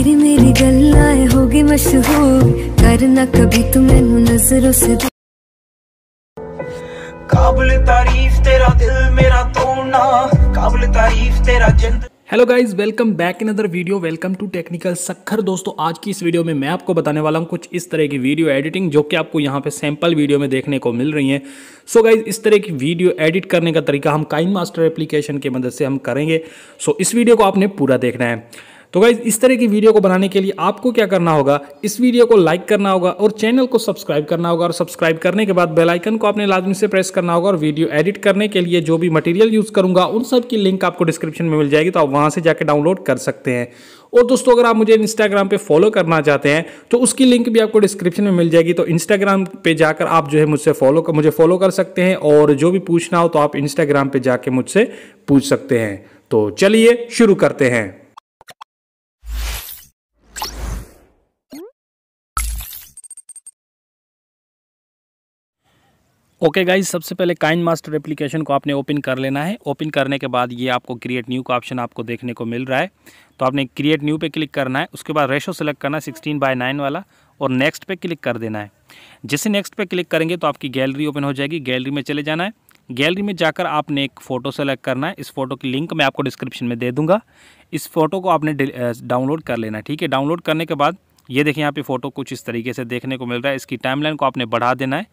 तेरी मेरी गल्लाएं होगी मशहूर करना कभी तू मैनू नजरों से काबिल तारीफ तेरा दिल मेरा तोड़ना काबिल तारीफ तेरा जिंद hello guys welcome back in other video welcome to technical Sakhar दोस्तों आज की इस वीडियो में मैं आपको बताने वाला हूं कुछ इस तरह की वीडियो एडिटिंग जो कि आपको यहां पे सैंपल वीडियो में देखने को मिल रही है सो so गाइस इस तरह की वीडियो एडिट करने का तरीका हम काइन मास्टर एप्लीकेशन की मदद से हम करेंगे सो so इस वीडियो को आपने पूरा देखना है तो गाइज इस तरह की वीडियो को बनाने के लिए आपको क्या करना होगा इस वीडियो को लाइक करना होगा और चैनल को सब्सक्राइब करना होगा और सब्सक्राइब करने के बाद बेलाइकन को आपने लाजमी से प्रेस करना होगा और वीडियो एडिट करने के लिए जो भी मटेरियल यूज़ करूँगा उन सब की लिंक आपको डिस्क्रिप्शन में मिल जाएगी तो आप वहाँ से जाकर डाउनलोड कर सकते हैं और दोस्तों अगर आप मुझे इंस्टाग्राम पे फॉलो करना चाहते हैं तो उसकी लिंक भी आपको डिस्क्रिप्शन में मिल जाएगी तो इंस्टाग्राम पे जाकर आप जो है मुझसे फॉलो कर मुझे फॉलो कर सकते हैं और जो भी पूछना हो तो आप इंस्टाग्राम पे जाके मुझसे पूछ सकते हैं तो चलिए शुरू करते हैं ओके गाइज सबसे पहले काइन मास्टर एप्लीकेशन को आपने ओपन कर लेना है ओपन करने के बाद ये आपको क्रिएट न्यू का ऑप्शन आपको देखने को मिल रहा है तो आपने क्रिएट न्यू पे क्लिक करना है उसके बाद रेशो सेलेक्ट करना है सिक्सटीन बाय नाइन वाला और नेक्स्ट पे क्लिक कर देना है जैसे नेक्स्ट पे क्लिक करेंगे तो आपकी गैलरी ओपन हो जाएगी गैलरी में चले जाना है गैलरी में जाकर आपने एक फ़ोटो सेलेक्ट करना है इस फोटो की लिंक मैं आपको डिस्क्रिप्शन में दे दूँगा इस फोटो को आपने डाउनलोड कर लेना है ठीक है डाउनलोड करने के बाद ये देखिए यहाँ पे फ़ोटो कुछ इस तरीके से देखने को मिल रहा है इसकी टाइमलाइन को आपने बढ़ा देना है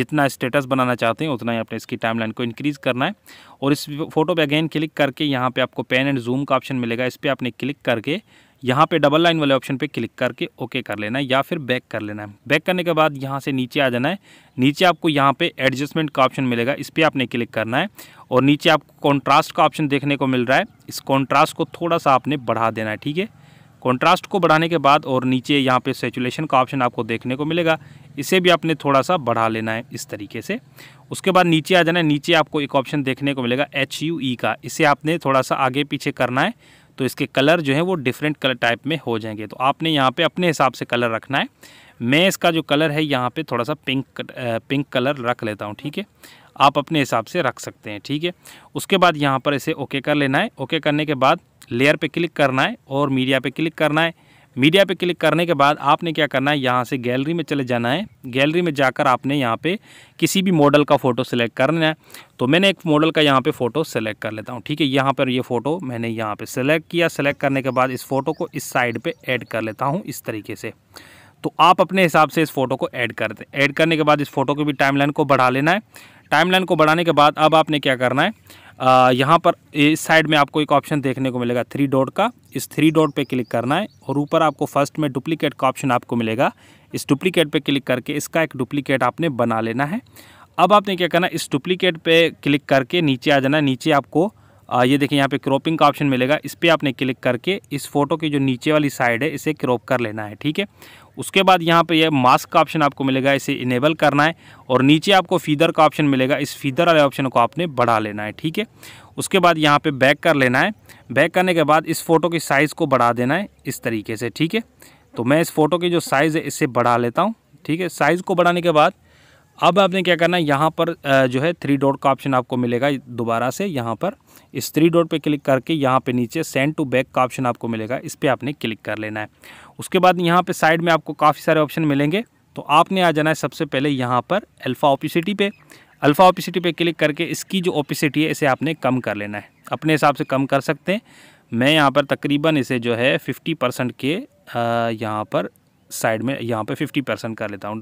जितना स्टेटस बनाना चाहते हैं उतना ही आपने इसकी टाइमलाइन को इंक्रीज़ करना है और इस फोटो पे अगेन क्लिक करके यहाँ पे आपको पेन एंड जूम का ऑप्शन मिलेगा इस पर आपने क्लिक करके यहाँ पे डबल लाइन वाले ऑप्शन पे क्लिक करके ओके कर लेना है या फिर बैक कर लेना है बैक करने के बाद यहाँ से नीचे आ जाना है नीचे आपको यहाँ पे एडजस्टमेंट का ऑप्शन मिलेगा इस पर आपने क्लिक करना है और नीचे आपको कॉन्ट्रास्ट का ऑप्शन देखने को मिल रहा है इस कॉन्ट्रास्ट को थोड़ा सा आपने बढ़ा देना है ठीक है कॉन्ट्रास्ट को बढ़ाने के बाद और नीचे यहाँ पे सेचुलेशन का ऑप्शन आपको देखने को मिलेगा इसे भी आपने थोड़ा सा बढ़ा लेना है इस तरीके से उसके बाद नीचे आ जाना है नीचे आपको एक ऑप्शन देखने को मिलेगा एच यू ई का इसे आपने थोड़ा सा आगे पीछे करना है तो इसके कलर जो है वो डिफरेंट कलर टाइप में हो जाएंगे तो आपने यहाँ पे अपने हिसाब से कलर रखना है मैं इसका जो कलर है यहाँ पे थोड़ा सा पिंक पिंक कलर रख लेता हूँ ठीक है आप अपने हिसाब से रख सकते हैं ठीक है उसके बाद यहाँ पर इसे ओके कर लेना है ओके करने के बाद लेयर पे क्लिक करना है और मीडिया पे क्लिक करना है मीडिया पे क्लिक करने के बाद आपने क्या करना है यहाँ से गैलरी में चले जाना है गैलरी में जाकर आपने यहाँ पे किसी भी मॉडल का फ़ोटो सेलेक्ट करना है तो मैंने एक मॉडल का यहाँ पे फ़ोटो सेलेक्ट कर लेता हूँ ठीक है यहाँ पर ये यह फ़ोटो मैंने यहाँ पे सेलेक्ट किया सेलेक्ट करने के बाद इस फ़ोटो को इस साइड पर ऐड कर लेता हूँ इस तरीके से तो आप अपने हिसाब से इस फ़ोटो को ऐड कर दें ऐड करने के बाद इस फ़ोटो की भी टाइम को बढ़ा लेना है टाइम को बढ़ाने के बाद अब आपने क्या करना है यहाँ पर इस साइड में आपको एक ऑप्शन देखने को मिलेगा थ्री डॉट का इस थ्री डॉट पे क्लिक करना है और ऊपर आपको फर्स्ट में डुप्लीकेट का ऑप्शन आपको मिलेगा इस डुप्लीकेट पे क्लिक करके इसका एक डुप्लीकेट आपने बना लेना है अब आपने क्या करना इस डुप्लीकेट पे क्लिक करके नीचे आ जाना नीचे आपको ये देखिए यहाँ पे क्रॉपिंग का ऑप्शन मिलेगा इस पर आपने क्लिक करके इस फोटो की जो नीचे वाली साइड है इसे क्रॉप कर लेना है ठीक है उसके बाद यहाँ पे ये मास्क का ऑप्शन आपको मिलेगा इसे इनेबल करना है और नीचे आपको फीदर का ऑप्शन मिलेगा इस फीदर वाले ऑप्शन को आपने बढ़ा लेना है ठीक है उसके बाद यहाँ पे बैक कर लेना है बैक करने के बाद इस फ़ोटो की साइज़ को बढ़ा देना है इस तरीके से ठीक है तो मैं इस फ़ोटो की जो साइज़ है इसे बढ़ा लेता हूँ ठीक है साइज़ को बढ़ाने के बाद अब आपने क्या करना है यहाँ पर जो है थ्री डॉट का ऑप्शन आपको मिलेगा दोबारा से यहाँ पर इस थ्री डॉट पे क्लिक करके यहाँ पे नीचे सेंड टू बैक का ऑप्शन आपको मिलेगा इस पर आपने क्लिक कर लेना है उसके बाद यहाँ पे साइड में आपको काफ़ी सारे ऑप्शन मिलेंगे तो आपने आ जाना है सबसे पहले यहाँ पर अल्फ़ा ओपिसिटी पे अल्फ़ा ओपिसिटी पे क्लिक करके इसकी जो ओपिसिटी है इसे आपने कम कर लेना है अपने हिसाब से कम कर सकते हैं मैं यहाँ पर तकरीबन इसे जो है फिफ्टी परसेंट के यहाँ पर साइड में यहाँ पे 50 परसेंट कर लेता हूँ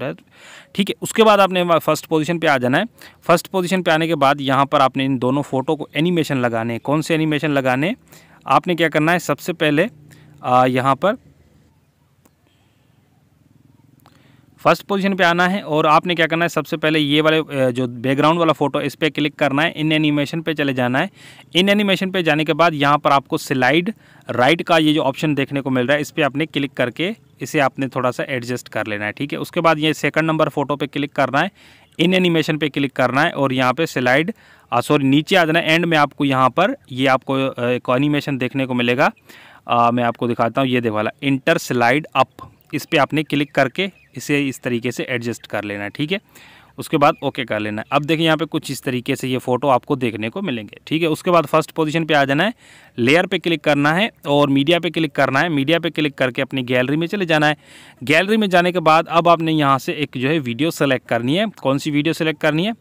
ठीक है उसके बाद आपने फर्स्ट पोजीशन पे आ जाना है फर्स्ट पोजीशन पे आने के बाद यहाँ पर आपने इन दोनों फ़ोटो को एनिमेशन लगाने कौन से एनिमेशन लगाने आपने क्या करना है सबसे पहले यहाँ पर फर्स्ट पोजीशन पे आना है और आपने क्या करना है सबसे पहले ये वाले जो बैकग्राउंड वाला फोटो इस पर क्लिक करना है इन एनिमेशन पे चले जाना है इन एनिमेशन पे जाने के बाद यहाँ पर आपको स्लाइड राइट का ये जो ऑप्शन देखने को मिल रहा है इस पर आपने क्लिक करके इसे आपने थोड़ा सा एडजस्ट कर लेना है ठीक है उसके बाद ये सेकंड नंबर फोटो पर क्लिक करना है इन एनिमेशन पर क्लिक करना है और यहाँ पर स्लाइड सॉरी नीचे आ जाना है एंड में आपको यहाँ पर ये आपको एक एनिमेशन देखने को मिलेगा आ, मैं आपको दिखाता हूँ ये देख वाला इंटर स्लाइड अप इस पर आपने क्लिक करके इसे इस तरीके से एडजस्ट कर लेना है ठीक है उसके बाद ओके कर लेना है अब देखिए यहाँ पे कुछ इस तरीके से ये फ़ोटो आपको देखने को मिलेंगे ठीक है उसके बाद फर्स्ट पोजीशन पे आ जाना है लेयर पे क्लिक करना है और मीडिया पे क्लिक करना है मीडिया पे क्लिक करके अपनी गैलरी में चले जाना है गैलरी में जाने के बाद अब आपने यहाँ से एक जो है वीडियो सेलेक्ट करनी है कौन सी वीडियो सेलेक्ट करनी है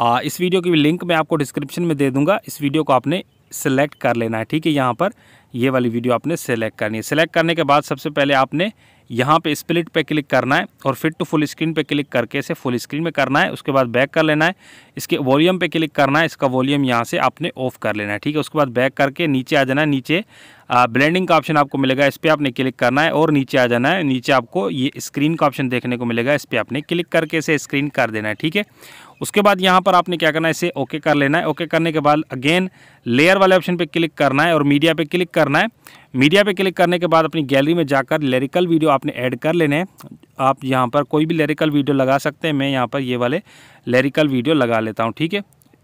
आ, इस वीडियो की लिंक मैं आपको डिस्क्रिप्शन में दे दूँगा इस वीडियो को आपने सेलेक्ट कर लेना है ठीक है यहाँ पर ये वाली वीडियो आपने सेलेक्ट करनी है सेलेक्ट करने के बाद सबसे पहले आपने यहाँ पे स्प्लिट पे क्लिक करना है और फिट टू फुल स्क्रीन पे क्लिक करके इसे फुल स्क्रीन में करना है उसके बाद बैक कर लेना है इसके वॉल्यूम पे क्लिक करना है इसका वॉल्यूम यहाँ से आपने ऑफ कर लेना है ठीक है उसके बाद बैक करके नीचे आ जाना है नीचे ब्लेंडिंग का ऑप्शन आपको मिलेगा इस पर आपने क्लिक करना है और नीचे आ जाना है नीचे आपको ये स्क्रीन का ऑप्शन देखने को मिलेगा इस पर आपने क्लिक करके इसे स्क्रीन कर देना है ठीक है उसके बाद यहाँ पर आपने क्या करना है इसे ओके कर लेना है ओके करने के बाद अगेन लेयर वाले ऑप्शन पे क्लिक करना है और मीडिया पे क्लिक करना है मीडिया पे क्लिक करने के बाद अपनी गैलरी में जाकर लेरिकल वीडियो आपने ऐड कर लेने हैं आप यहाँ पर कोई भी लेरिकल वीडियो लगा सकते हैं मैं यहाँ पर ये वाले लेरिकल वीडियो लगा लेता हूँ ठीक है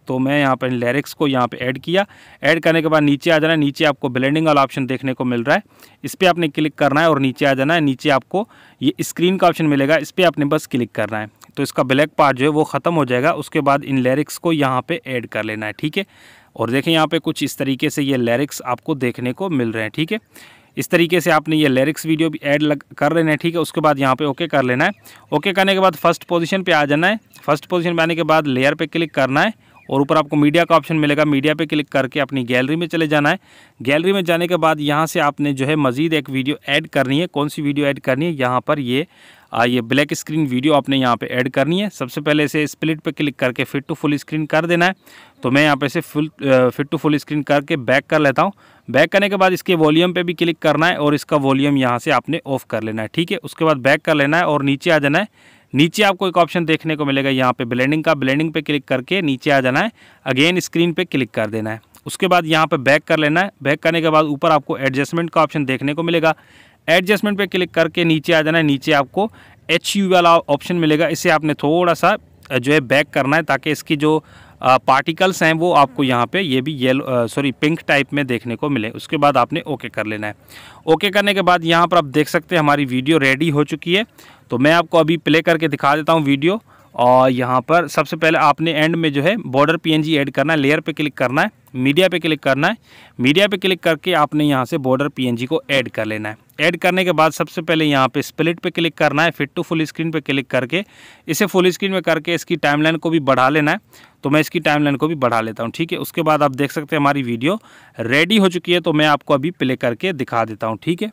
तो मैं यहाँ पर लैरिक्स को यहाँ पे ऐड किया ऐड करने के बाद नीचे आ जाना है नीचे आपको ब्लेंडिंग वाला ऑप्शन देखने को मिल रहा है इस पर आपने क्लिक करना है और नीचे आ जाना है नीचे आपको ये स्क्रीन का ऑप्शन मिलेगा इस पर आपने बस क्लिक करना है तो इसका ब्लैक पार्ट जो है वो ख़त्म हो जाएगा उसके बाद इन लिरिक्स को यहाँ पे ऐड कर लेना है ठीक है और देखें यहाँ पे कुछ इस तरीके से ये लिरिक्स आपको देखने को मिल रहे हैं ठीक है इस तरीके से आपने ये लिरिक्स वीडियो भी ऐड लग कर लेना है ठीक है उसके बाद यहाँ पर ओके कर लेना है ओके करने के बाद फर्स्ट पोजीशन पर आ जाना है फर्स्ट पोजीशन पर आने के बाद लेयर पर क्लिक करना है और ऊपर आपको मीडिया का ऑप्शन मिलेगा मीडिया पे क्लिक करके अपनी गैलरी में चले जाना है गैलरी में जाने के बाद यहाँ से आपने जो है मज़ीद एक वीडियो ऐड करनी है कौन सी वीडियो ऐड करनी है यहाँ पर ये आ, ये ब्लैक स्क्रीन वीडियो आपने यहाँ पे ऐड करनी है सबसे पहले इसे स्प्लिट पे क्लिक करके फिट टू फुल स्क्रीन कर देना है तो मैं यहाँ पे इसे full fit to full screen करके बैक कर लेता हूँ बैक करने के बाद इसके वॉल्यूम पे भी क्लिक करना है और इसका वॉल्यूम यहाँ से आपने ऑफ़ कर लेना है ठीक है उसके बाद बैक कर लेना है और नीचे आ जाना है नीचे आपको एक ऑप्शन देखने को मिलेगा यहाँ पे ब्लेंडिंग का ब्लेंडिंग पे क्लिक करके नीचे आ जाना है अगेन स्क्रीन पे क्लिक कर देना है उसके बाद यहाँ पे बैक कर लेना है बैक करने के बाद ऊपर आपको एडजस्टमेंट का ऑप्शन देखने को मिलेगा एडजस्टमेंट पे क्लिक करके नीचे आ जाना है नीचे आपको एच वाला ऑप्शन मिलेगा इसे आपने थोड़ा सा जो है बैक करना है ताकि इसकी जो पार्टिकल्स हैं वो आपको यहाँ पे ये भी येलो सॉरी पिंक टाइप में देखने को मिले उसके बाद आपने ओके कर लेना है ओके करने के बाद यहाँ पर आप देख सकते हैं हमारी वीडियो रेडी हो चुकी है तो मैं आपको अभी प्ले करके दिखा देता हूँ वीडियो और यहाँ पर सबसे पहले आपने एंड में जो है बॉर्डर पीएनजी ऐड करना है लेयर पे क्लिक करना है मीडिया पे क्लिक करना है मीडिया पे क्लिक करके आपने यहाँ से बॉर्डर पीएनजी को ऐड कर लेना है ऐड करने के बाद सबसे पहले यहाँ पे स्प्लिट पे क्लिक करना है फिट टू फुल स्क्रीन पे क्लिक करके इसे फुल स्क्रीन में करके इसकी टाइमलाइन को भी बढ़ा लेना है तो मैं इसकी टाइमलाइन को भी बढ़ा लेता हूँ ठीक है उसके बाद आप देख सकते हैं हमारी वीडियो रेडी हो चुकी है तो मैं आपको अभी प्ले करके दिखा देता हूँ ठीक है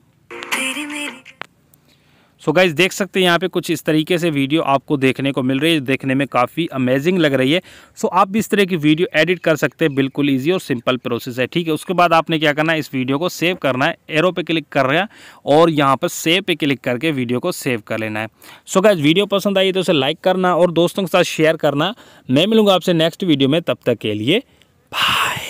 सो so गाइज देख सकते हैं यहाँ पे कुछ इस तरीके से वीडियो आपको देखने को मिल रही है देखने में काफ़ी अमेजिंग लग रही है सो so आप भी इस तरह की वीडियो एडिट कर सकते हैं बिल्कुल ईजी और सिंपल प्रोसेस है ठीक है उसके बाद आपने क्या करना है इस वीडियो को सेव करना है एरो पे क्लिक कर रहे हैं और यहाँ पर सेव पे क्लिक करके वीडियो को सेव कर लेना है सो so गाइज वीडियो पसंद आई तो उसे लाइक करना और दोस्तों के साथ शेयर करना मैं मिलूँगा आपसे नेक्स्ट वीडियो में तब तक के लिए बाय